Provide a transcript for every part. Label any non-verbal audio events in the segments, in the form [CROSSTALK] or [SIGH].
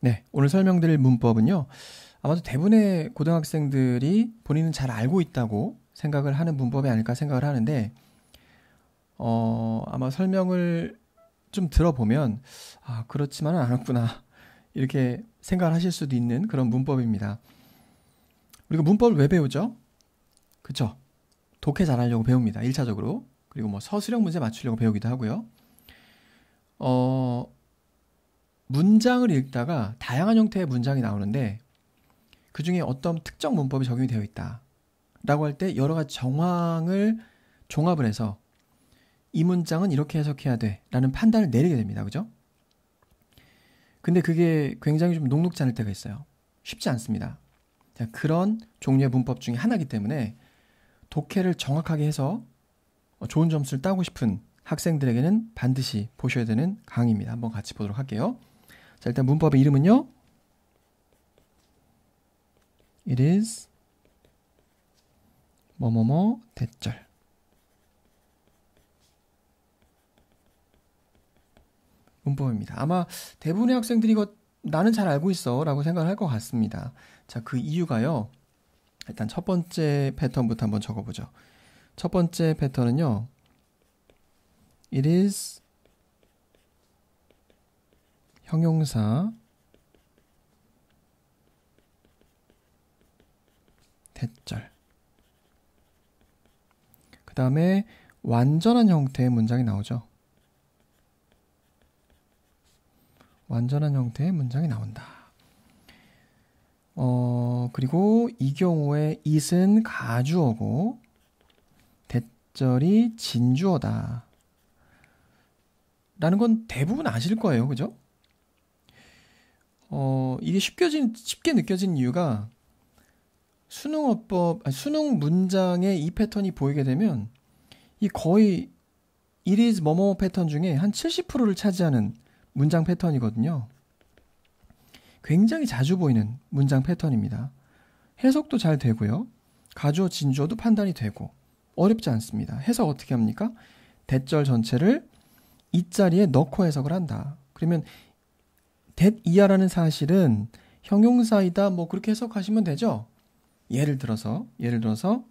네, 오늘 설명드릴 문법은요. 아마도 대부분의 고등학생들이 본인은 잘 알고 있다고 생각을 하는 문법이 아닐까 생각을 하는데 어, 아마 설명을 좀 들어보면 아, 그렇지만은 않았구나. 이렇게 생각을 하실 수도 있는 그런 문법입니다. 우리가 문법을 왜 배우죠? 그쵸? 독해 잘하려고 배웁니다. 1차적으로. 그리고 뭐 서술형 문제 맞추려고 배우기도 하고요. 어, 문장을 읽다가 다양한 형태의 문장이 나오는데 그 중에 어떤 특정 문법이 적용이 되어 있다. 라고 할 때 여러 가지 정황을 종합을 해서 이 문장은 이렇게 해석해야 돼. 라는 판단을 내리게 됩니다. 그죠? 근데 그게 굉장히 좀 녹록지 않을 때가 있어요. 쉽지 않습니다. 그런 종류의 문법 중에 하나이기 때문에 독해를 정확하게 해서 좋은 점수를 따고 싶은 학생들에게는 반드시 보셔야 되는 강의입니다. 한번 같이 보도록 할게요. 자, 일단 문법의 이름은요. It is 뭐뭐뭐 대절. 문법입니다. 아마 대부분의 학생들이 이거 나는 잘 알고 있어라고 생각을 할 것 같습니다. 자, 그 이유가요. 일단 첫 번째 패턴부터 한번 적어보죠. 첫 번째 패턴은요. It is 형용사 대절 그 다음에 완전한 형태의 문장이 나오죠. 완전한 형태의 문장이 나온다. 어, 그리고 이 경우에 it은 가주어고 대절이 진주어다. 라는 건 대부분 아실 거예요. 그죠? 어, 이게 쉽게, 쉽게 느껴진 이유가 수능어법, 아니, 수능 문장의 이 패턴이 보이게 되면 이 거의 it is 뭐뭐 패턴 중에 한 70%를 차지하는 문장 패턴이거든요. 굉장히 자주 보이는 문장 패턴입니다. 해석도 잘 되고요. 가주어, 진주어도 판단이 되고 어렵지 않습니다. 해석 어떻게 합니까? 대절 전체를 이 자리에 넣고 해석을 한다. 그러면 that 이하라는 사실은 형용사이다 뭐 그렇게 해석하시면 되죠. 예를 들어서 예를 들어서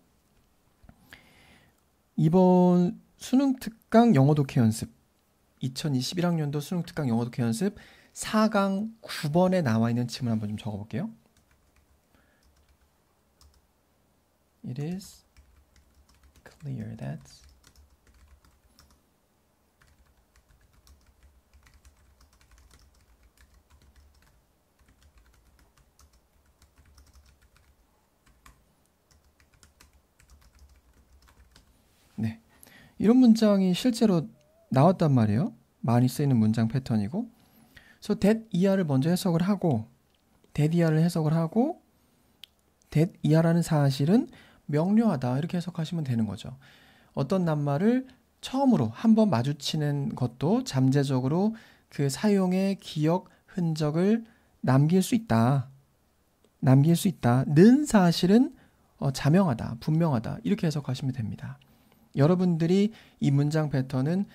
이번 수능 특강 영어 독해 연습 2021학년도 수능 특강 영어 독해 연습 4강 9번에 나와 있는 질문 한번 좀 적어 볼게요. It is clear that 이런 문장이 실제로 나왔단 말이에요. 많이 쓰이는 문장 패턴이고. 그래서 that 이하를 먼저 해석을 하고 that 이하를 해석을 하고 that 이하라는 사실은 명료하다 이렇게 해석하시면 되는 거죠. 어떤 낱말을 처음으로 한번 마주치는 것도 잠재적으로 그 사용의 기억 흔적을 남길 수 있다. 남길 수 있다. 는 사실은 어, 자명하다, 분명하다. 이렇게 해석하시면 됩니다. 여러분들이 이 문장 패턴은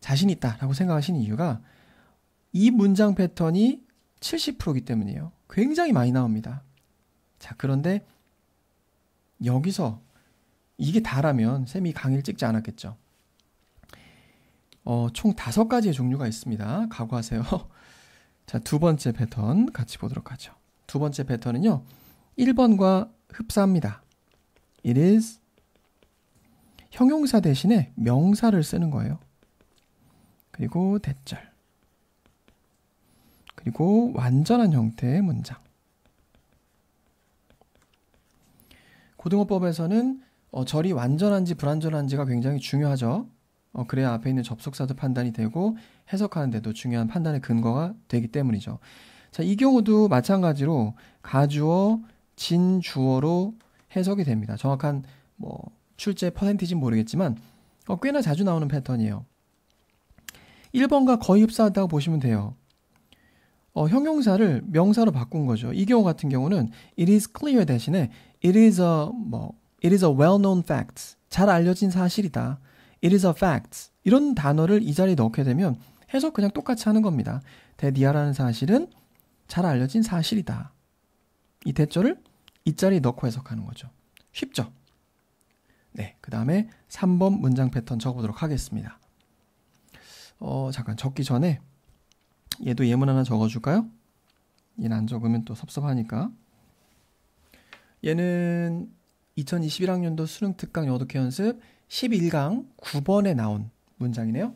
자신 있다라고 생각하시는 이유가 이 문장 패턴이 70%이기 때문이에요. 굉장히 많이 나옵니다. 자, 그런데 여기서 이게 다라면 쌤이 강의를 찍지 않았겠죠. 어, 총 다섯 가지의 종류가 있습니다. 각오하세요. [LAUGHS] 자, 두 번째 패턴 같이 보도록 하죠. 두 번째 패턴은요. 1번과 흡사합니다. It is 형용사 대신에 명사를 쓰는 거예요. 그리고 대절. 그리고 완전한 형태의 문장. 고등어법에서는 어, 절이 완전한지 불완전한지가 굉장히 중요하죠. 어, 그래야 앞에 있는 접속사도 판단이 되고 해석하는데도 중요한 판단의 근거가 되기 때문이죠. 자, 이 경우도 마찬가지로 가주어, 진주어로 해석이 됩니다. 정확한 뭐 출제 퍼센티지는 모르겠지만 어, 꽤나 자주 나오는 패턴이에요. 1번과 거의 흡사하다고 보시면 돼요. 어, 형용사를 명사로 바꾼 거죠. 이 경우 같은 경우는 it is clear 대신에 it is a 뭐 it is a well-known fact 잘 알려진 사실이다. it is a fact 이런 단어를 이 자리에 넣게 되면 해석 그냥 똑같이 하는 겁니다. 대디아라는 사실은 잘 알려진 사실이다. 이 대절을 이 자리에 넣고 해석하는 거죠. 쉽죠? 네, 그 다음에 3번 문장 패턴 적어보도록 하겠습니다. 어, 잠깐 적기 전에 얘도 예문 하나 적어줄까요? 얘는 안 적으면 또 섭섭하니까. 얘는 2021학년도 수능 특강 영어 독해 연습 11강 9번에 나온 문장이네요.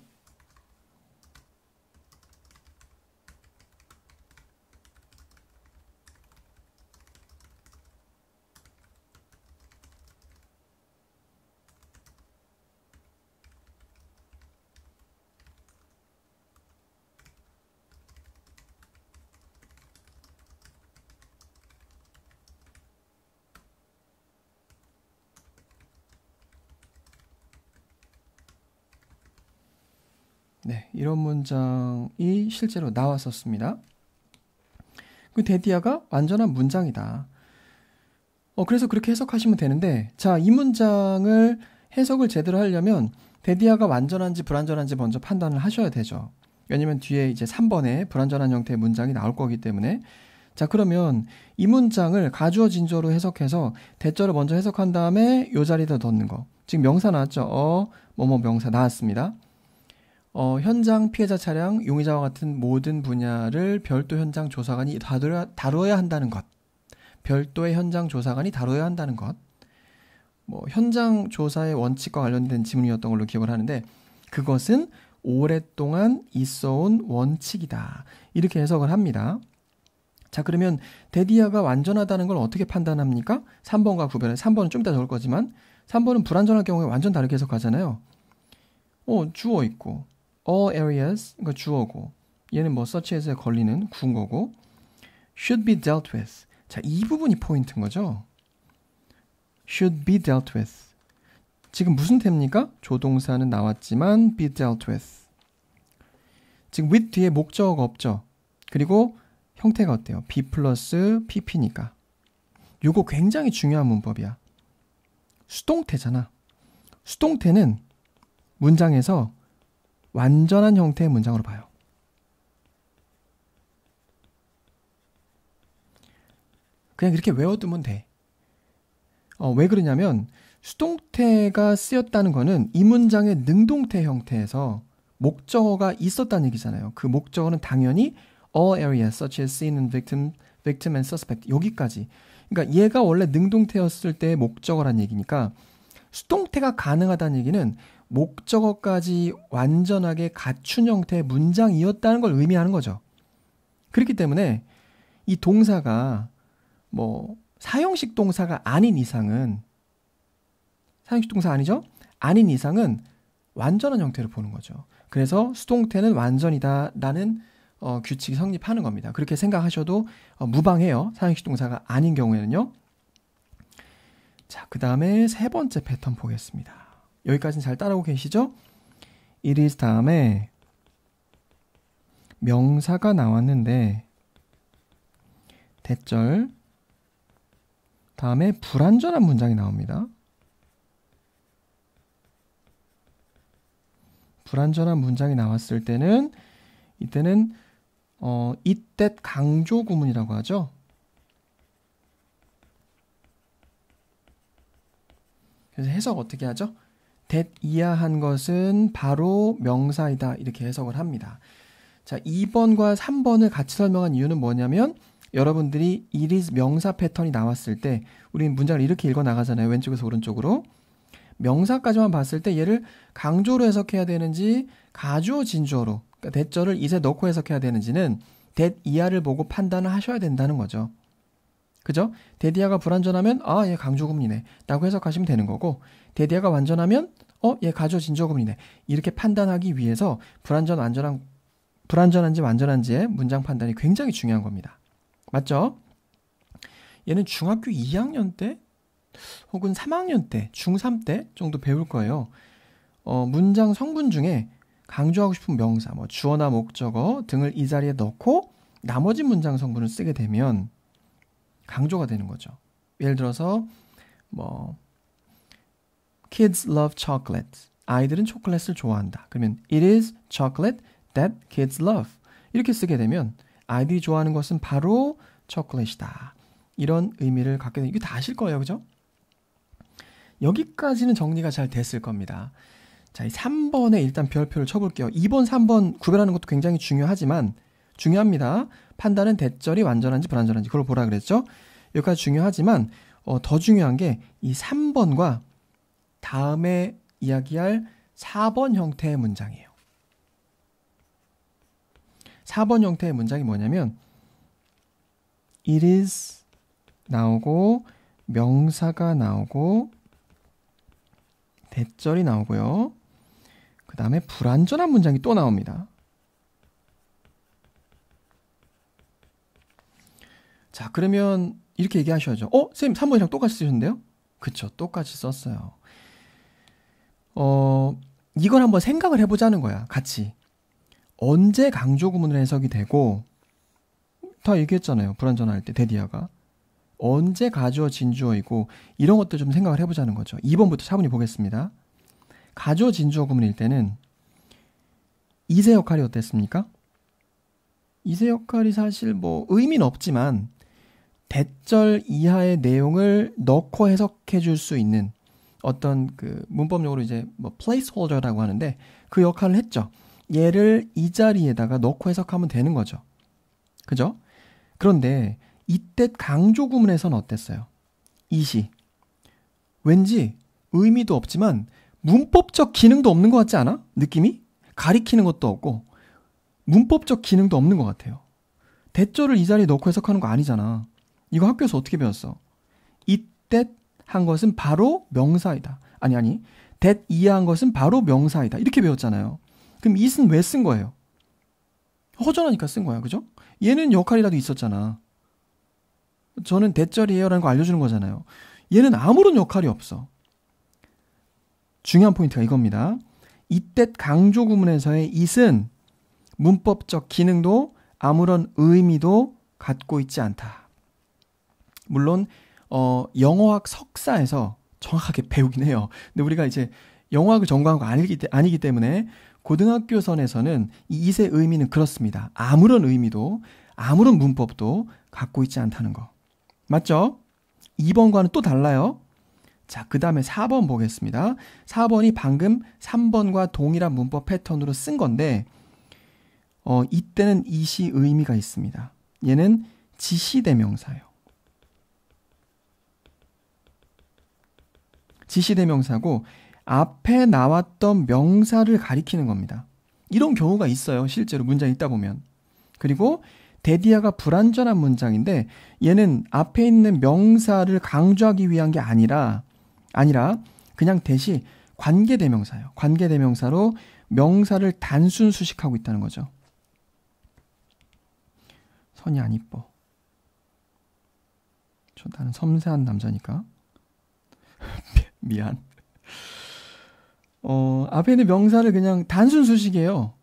네, 이런 문장이 실제로 나왔었습니다. 그 데디아가 완전한 문장이다. 어, 그래서 그렇게 해석하시면 되는데, 자, 이 문장을 해석을 제대로 하려면 데디아가 완전한지 불완전한지 먼저 판단을 하셔야 되죠. 왜냐면 뒤에 이제 3번에 불완전한 형태의 문장이 나올 거기 때문에 자 그러면 이 문장을 가주어 진저로 해석해서 대절을 먼저 해석한 다음에 요 자리에다 넣는 거. 지금 명사 나왔죠. 어, 뭐뭐 명사 나왔습니다. 어, 현장 피해자 차량, 용의자와 같은 모든 분야를 별도 현장 조사관이 다뤄야, 다뤄야 한다는 것. 별도의 현장 조사관이 다루어야 한다는 것. 뭐 현장 조사의 원칙과 관련된 질문이었던 걸로 기억을 하는데 그것은 오랫동안 있어온 원칙이다. 이렇게 해석을 합니다. 자, 그러면 데디아가 완전하다는 걸 어떻게 판단합니까? 3번과 구별해. 3번은 좀 이따 적을 거지만 3번은 불완전할 경우에 완전 다르게 해석하잖아요. 어, 주어 있고 all areas 이거 그러니까 주어고 얘는 뭐 서치에서 걸리는 군거고 should be dealt with 자 이 부분이 포인트인 거죠 should be dealt with 지금 무슨 템입니까? 조동사는 나왔지만 be dealt with 지금 with 뒤에 목적 없죠 그리고 형태가 어때요? be 플러스 pp니까 요거 굉장히 중요한 문법이야 수동태잖아 수동태는 문장에서 완전한 형태의 문장으로 봐요. 그냥 이렇게 외워두면 돼. 어, 왜 그러냐면 수동태가 쓰였다는 거는 이 문장의 능동태 형태에서 목적어가 있었다는 얘기잖아요. 그 목적어는 당연히 all areas such as seen and victim, victim and suspect 여기까지. 그러니까 얘가 원래 능동태였을 때의 목적어란 얘기니까 수동태가 가능하다는 얘기는 목적어까지 완전하게 갖춘 형태의 문장이었다는 걸 의미하는 거죠. 그렇기 때문에 이 동사가 뭐 사용식 동사가 아닌 이상은 사용식 동사 아니죠? 아닌 이상은 완전한 형태를 보는 거죠. 그래서 수동태는 완전이다라는 어, 규칙이 성립하는 겁니다. 그렇게 생각하셔도 어, 무방해요. 사용식 동사가 아닌 경우에는요. 자, 그 다음에 세 번째 패턴 보겠습니다. 여기까지는 잘 따라오고 계시죠? it is 다음에 명사가 나왔는데 대절 다음에 불완전한 문장이 나옵니다. 불완전한 문장이 나왔을 때는 이때는 어, 이때 강조 구문이라고 하죠. 그래서 해석 어떻게 하죠? that 이하한 것은 바로 명사이다 이렇게 해석을 합니다. 자, 2번과 3번을 같이 설명한 이유는 뭐냐면 여러분들이 it is 명사 패턴이 나왔을 때 우리는 문장을 이렇게 읽어 나가잖아요. 왼쪽에서 오른쪽으로. 명사까지만 봤을 때 얘를 강조로 해석해야 되는지 가주어 진주어로 그러니까 대절을 이제 넣고 해석해야 되는지는 that 이하를 보고 판단을 하셔야 된다는 거죠. 그죠? 데디아가 불완전하면 아, 얘강조금이네 라고 해석하시면 되는 거고 데디아가 완전하면 어, 얘 가조 진조금이네 이렇게 판단하기 위해서 불완전 완전한 불완전한지 완전한지의 문장 판단이 굉장히 중요한 겁니다. 맞죠? 얘는 중학교 2학년 때 혹은 3학년 때, 중3 때 정도 배울 거예요. 어, 문장 성분 중에 강조하고 싶은 명사, 뭐 주어나 목적어 등을 이 자리에 넣고 나머지 문장 성분을 쓰게 되면 강조가 되는 거죠. 예를 들어서 뭐 kids love chocolate. 아이들은 초콜릿을 좋아한다. 그러면 it is chocolate that kids love. 이렇게 쓰게 되면 아이들이 좋아하는 것은 바로 초콜릿이다. 이런 의미를 갖게 되는 이게 다 아실 거예요. 그죠? 여기까지는 정리가 잘 됐을 겁니다. 자, 이 3번에 일단 별표를 쳐볼게요. 2번, 3번 구별하는 것도 굉장히 중요하지만 중요합니다. 판단은 대절이 완전한지 불완전한지 그걸 보라 그랬죠. 여기까지 중요하지만 어, 더 중요한 게 이 3번과 다음에 이야기할 4번 형태의 문장이에요. 4번 형태의 문장이 뭐냐면 it is 나오고 명사가 나오고 대절이 나오고요. 그 다음에 불완전한 문장이 또 나옵니다. 자, 그러면 이렇게 얘기하셔야죠. 어, 선생님, 3번이랑 똑같이 쓰셨는데요? 그쵸, 똑같이 썼어요. 어, 이걸 한번 생각을 해보자는 거야, 같이. 언제 강조구문으로 해석이 되고, 다 얘기했잖아요, 불안전할 때, 데디아가. 언제 가주어, 진주어이고, 이런 것도좀 생각을 해보자는 거죠. 2번부터 차분히 보겠습니다. 가주어, 진주어 구문일 때는, 이세 역할이 어땠습니까? 이세 역할이 사실 뭐 의미는 없지만 대절 이하의 내용을 넣고 해석해 줄 수 있는 어떤 그 문법용으로 이제 뭐 placeholder라고 하는데 그 역할을 했죠. 얘를 이 자리에다가 넣고 해석하면 되는 거죠. 그죠? 그런데 이때 강조 구문에선 어땠어요? 이시. 왠지 의미도 없지만 문법적 기능도 없는 것 같지 않아? 느낌이? 가리키는 것도 없고 문법적 기능도 없는 것 같아요. 대절을 이 자리에 넣고 해석하는 거 아니잖아. 이거 학교에서 어떻게 배웠어? 이때 한 것은 바로 명사이다. 아니 아니. t 이하한 것은 바로 명사이다. 이렇게 배웠잖아요. 그럼 이은 왜쓴 거예요? 허전하니까 쓴 거야. 그죠? 얘는 역할이라도 있었잖아. 저는 대절이에요라는 거 알려주는 거잖아요. 얘는 아무런 역할이 없어. 중요한 포인트가 이겁니다. 이때 강조 구문에서의 it은 문법적 기능도 아무런 의미도 갖고 있지 않다. 물론 어 영어학 석사에서 정확하게 배우긴 해요. 근데 우리가 이제 영어학을 전공한 거 아니기, 아니기 때문에 고등학교 선에서는 이 2세 의미는 그렇습니다. 아무런 의미도 아무런 문법도 갖고 있지 않다는 거. 맞죠? 2번과는 또 달라요. 자, 그 다음에 4번 보겠습니다. 4번이 방금 3번과 동일한 문법 패턴으로 쓴 건데, 어, 이때는 이시 의미가 있습니다. 얘는 지시대명사예요. 지시대명사고 앞에 나왔던 명사를 가리키는 겁니다. 이런 경우가 있어요. 실제로 문장 읽다 보면. 그리고 데디아가 불완전한 문장인데 얘는 앞에 있는 명사를 강조하기 위한 게 아니라 아니라 그냥 대시 관계대명사예요. 관계대명사로 명사를 단순 수식하고 있다는 거죠. 선이 안 이뻐. 저 나는 섬세한 남자니까. [LAUGHS] 네. 미안. 어, 앞에 있는 명사를 그냥 단순 수식이에요.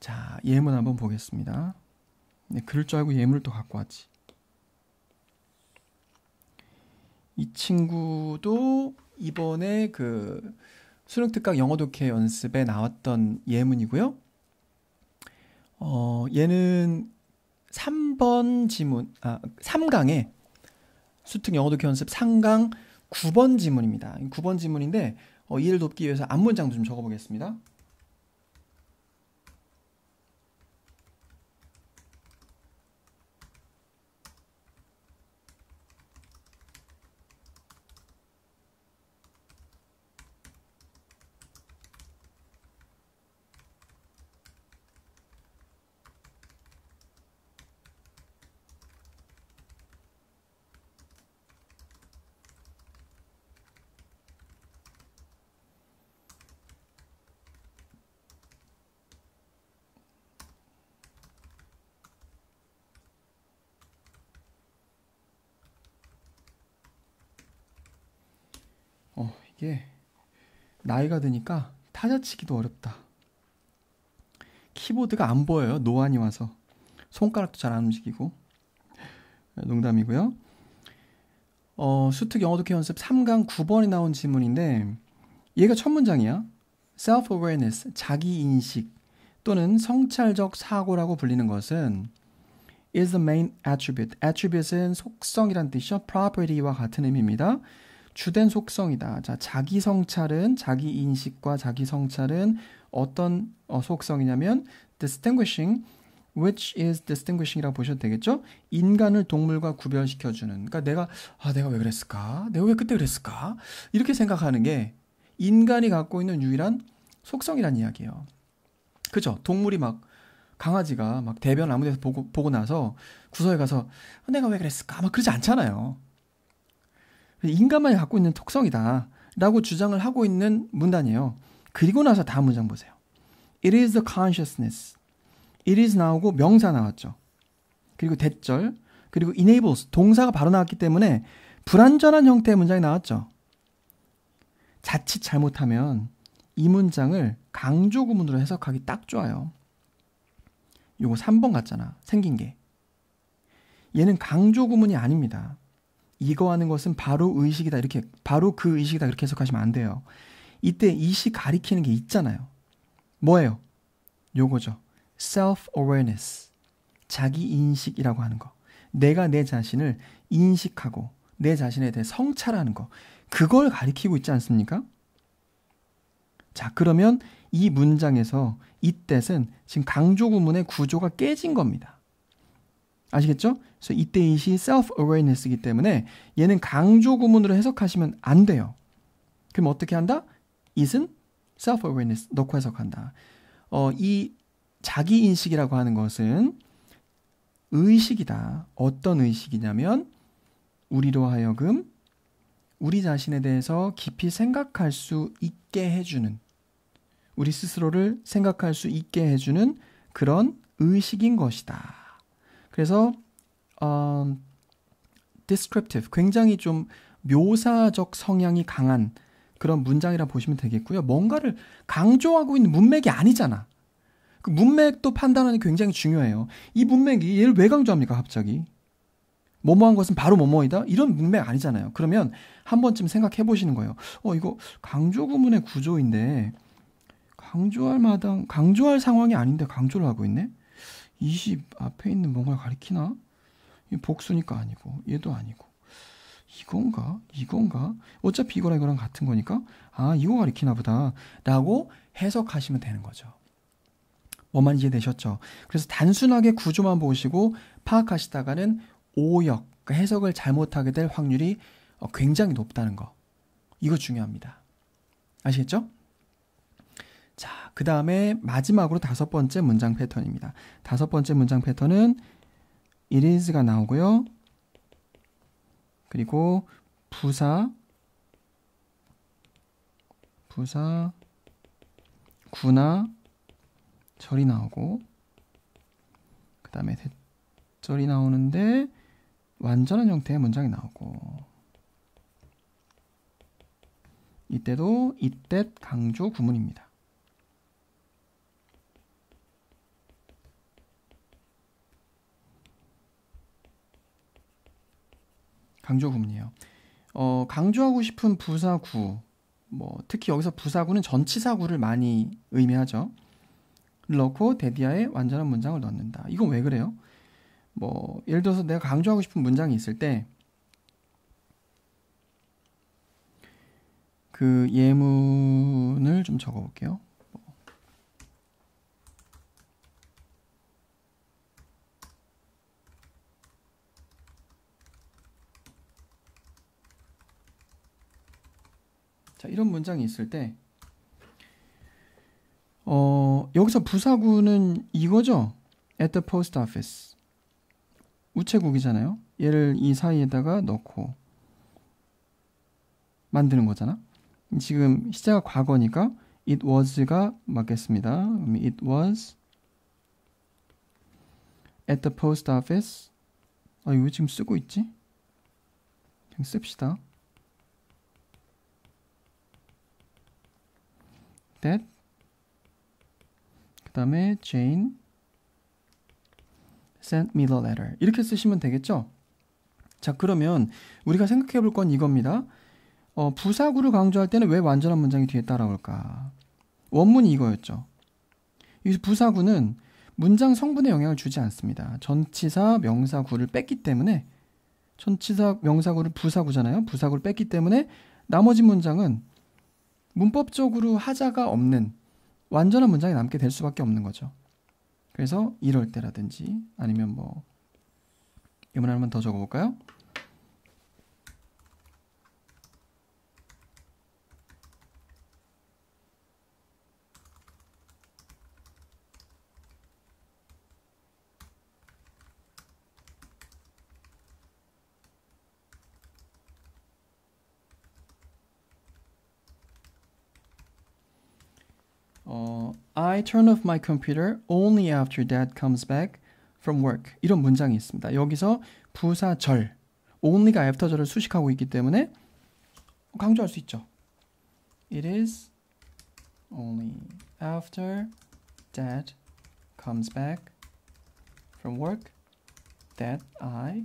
자, 예문 한번 보겠습니다. 네, 그럴 줄 알고 예문을 또 갖고 왔지. 이 친구도 이번에 그 수능 특강 영어 독해 연습에 나왔던 예문이고요. 어, 얘는 3번 지문, 아, 3강에 수특 영어 독해 연습 3강 9번 지문입니다. 9번 지문인데 어, 이해를 돕기 위해서 앞문장 좀 적어보겠습니다. 이 나이가 드니까 타자치기도 어렵다. 키보드가 안 보여요. 노안이 와서 손가락도 잘 안 움직이고 네, 농담이고요. 어, 수특 영어 독해 연습 3강 9번이 나온 질문인데 얘가 첫 문장이야. self-awareness, 자기인식 또는 성찰적 사고라고 불리는 것은 is the main attribute. attribute은 속성이란 뜻이죠. property와 같은 의미입니다. 주된 속성이다. 자, 자기 성찰은 자기 인식과 자기 성찰은 어떤 어, 속성이냐면 distinguishing which is distinguishing이라고 보셔도 되겠죠? 인간을 동물과 구별시켜 주는. 그러니까 내가 아 내가 왜 그랬을까? 내가 왜 그때 그랬을까? 이렇게 생각하는 게 인간이 갖고 있는 유일한 속성이란 이야기예요. 그죠? 동물이 막 강아지가 막 대변 아무데서 보고 보고 나서 구석에 가서 아, 내가 왜 그랬을까? 막 그러지 않잖아요. 인간만이 갖고 있는 특성이다라고 주장을 하고 있는 문단이에요. 그리고 나서 다음 문장 보세요. It is the consciousness. It is 나오고 명사 나왔죠. 그리고 대절 그리고 enables 동사가 바로 나왔기 때문에 불완전한 형태의 문장이 나왔죠. 자칫 잘못하면 이 문장을 강조 구문으로 해석하기 딱 좋아요. 요거 3번 같잖아. 생긴 게. 얘는 강조 구문이 아닙니다. 이거 하는 것은 바로 의식이다 이렇게 바로 그 의식이다 이렇게 해석하시면 안 돼요. 이때 이 시 가리키는 게 있잖아요. 뭐예요? 요거죠. self awareness. 자기 인식이라고 하는 거. 내가 내 자신을 인식하고 내 자신에 대해 성찰하는 거. 그걸 가리키고 있지 않습니까? 자, 그러면 이 문장에서 이 뜻은 지금 강조구문의 구조가 깨진 겁니다. 아시겠죠? 그래서 이때 이 시 self awareness이기 때문에 얘는 강조 구문으로 해석하시면 안 돼요. 그럼 어떻게 한다? is은 self awareness 넣고 해석한다. 어, 이 자기 인식이라고 하는 것은 의식이다. 어떤 의식이냐면 우리로 하여금 우리 자신에 대해서 깊이 생각할 수 있게 해주는 우리 스스로를 생각할 수 있게 해주는 그런 의식인 것이다. 그래서 um, descriptive 굉장히 좀 묘사적 성향이 강한 그런 문장이라 보시면 되겠고요. 뭔가를 강조하고 있는 문맥이 아니잖아. 그 문맥도 판단하는 게 굉장히 중요해요. 이 문맥이 얘를 왜 강조합니까, 갑자기? 뭐뭐한 것은 바로 뭐뭐이다? 이런 문맥 아니잖아요. 그러면 한 번쯤 생각해 보시는 거예요. 어, 이거 강조 구문의 구조인데, 강조할 마당, 강조할 상황이 아닌데 강조를 하고 있네? 20 앞에 있는 뭔가를 가리키나? 복수니까 아니고 얘도 아니고 이건가? 이건가? 어차피 이거랑 이거랑 같은 거니까 아 이거 가리키나 보다 라고 해석하시면 되는 거죠. 뭐만 이해되셨죠? 그래서 단순하게 구조만 보시고 파악하시다가는 오역, 그러니까 해석을 잘못하게 될 확률이 어, 굉장히 높다는 거. 이거 중요합니다. 아시겠죠? 자, 그 다음에 마지막으로 다섯 번째 문장 패턴입니다. 다섯 번째 문장 패턴은 it is가 나오고요. 그리고 부사, 부사, 구나, 절이 나오고, 그 다음에 대절이 나오는데, 완전한 형태의 문장이 나오고, 이때도 이때 강조 구문입니다. 강조구문이에요. 어, 강조하고 싶은 부사구, 뭐 특히 여기서 부사구는 전치사구를 많이 의미하죠. 넣고 대디아의 완전한 문장을 넣는다. 이건 왜 그래요? 뭐 예를 들어서 내가 강조하고 싶은 문장이 있을 때 그 예문을 좀 적어볼게요. 자, 이런 문장이 있을 때 어, 여기서 부사구는 이거죠. at the post office. 우체국이잖아요. 얘를 이 사이에다가 넣고 만드는 거잖아. 지금 시제가 과거니까 it was가 맞겠습니다. it was at the post office. 아, 이거 지금 쓰고 있지? 그냥 씁시다. that 그 다음에 Jane sent me the letter 이렇게 쓰시면 되겠죠? 자 그러면 우리가 생각해 볼 건 이겁니다. 어, 부사구를 강조할 때는 왜 완전한 문장이 뒤에 따라올까? 원문이 이거였죠. 이 부사구는 문장 성분에 영향을 주지 않습니다. 전치사 명사구를 뺐기 때문에 전치사 명사구를 부사구잖아요. 부사구를 뺐기 때문에 나머지 문장은 문법적으로 하자가 없는 완전한 문장이 남게 될 수밖에 없는 거죠. 그래서 이럴 때라든지 아니면 뭐 예문 하나만 더 적어볼까요? I turn off my computer only after dad comes back from work. 이런 문장이 있습니다. 여기서 부사절, only가 after절을 수식하고 있기 때문에 강조할 수 있죠. It is only after dad comes back from work that I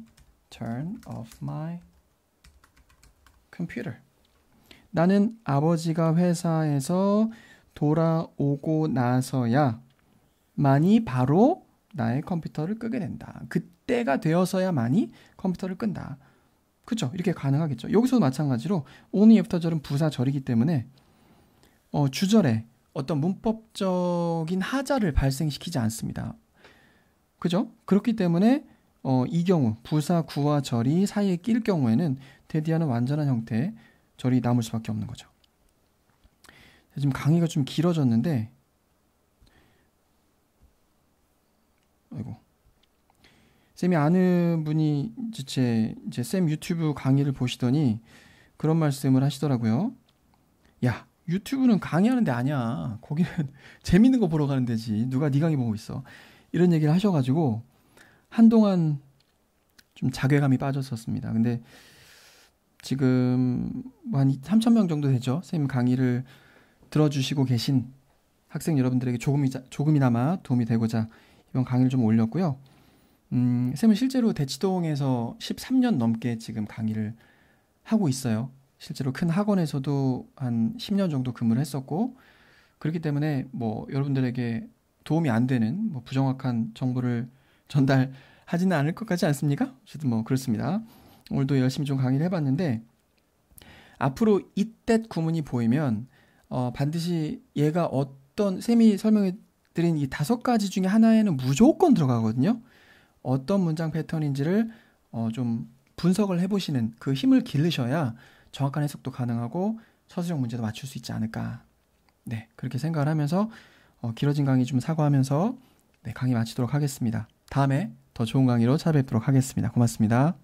turn off my computer. 나는 아버지가 회사에서 돌아오고 나서야 많이 바로 나의 컴퓨터를 끄게 된다. 그때가 되어서야많이 컴퓨터를 끈다. 그죠 이렇게 가능하겠죠. 여기서도 마찬가지로 only after절은 부사절이기 때문에 어, 주절에 어떤 문법적인 하자를 발생시키지 않습니다. 그죠? 그렇기 때문에 어, 이 경우 부사 구와 절이 사이에 낄 경우에는 대디아는 완전한 형태의 절이 남을 수밖에 없는 거죠. 지금 강의가 좀 길어졌는데 아이고 쌤이 아는 분이 제 쌤 유튜브 강의를 보시더니 그런 말씀을 하시더라고요. 야 유튜브는 강의하는 데 아니야. 거기는 [LAUGHS] 재밌는 거 보러 가는 데지. 누가 네 강의 보고 있어. 이런 얘기를 하셔가지고 한동안 좀 자괴감이 빠졌었습니다. 근데 지금 뭐 한 3천 명 정도 되죠. 쌤 강의를 들어주시고 계신 학생 여러분들에게 조금이자, 조금이나마 도움이 되고자 이번 강의를 좀 올렸고요. 음, 쌤은 실제로 대치동에서 13년 넘게 지금 강의를 하고 있어요. 실제로 큰 학원에서도 한 10년 정도 근무를 했었고 그렇기 때문에 뭐 여러분들에게 도움이 안 되는 뭐 부정확한 정보를 전달하지는 않을 것 같지 않습니까? 어쨌든 뭐 그렇습니다. 오늘도 열심히 좀 강의를 해봤는데 앞으로 이때 구문이 보이면 어, 반드시 얘가 어떤 쌤이 설명해 드린 이 다섯 가지 중에 하나에는 무조건 들어가거든요. 어떤 문장 패턴인지를 어, 좀 분석을 해보시는 그 힘을 기르셔야 정확한 해석도 가능하고 서술형 문제도 맞출 수 있지 않을까. 네, 그렇게 생각을 하면서 어, 길어진 강의 좀 사과하면서 네, 강의 마치도록 하겠습니다. 다음에 더 좋은 강의로 찾아뵙도록 하겠습니다. 고맙습니다.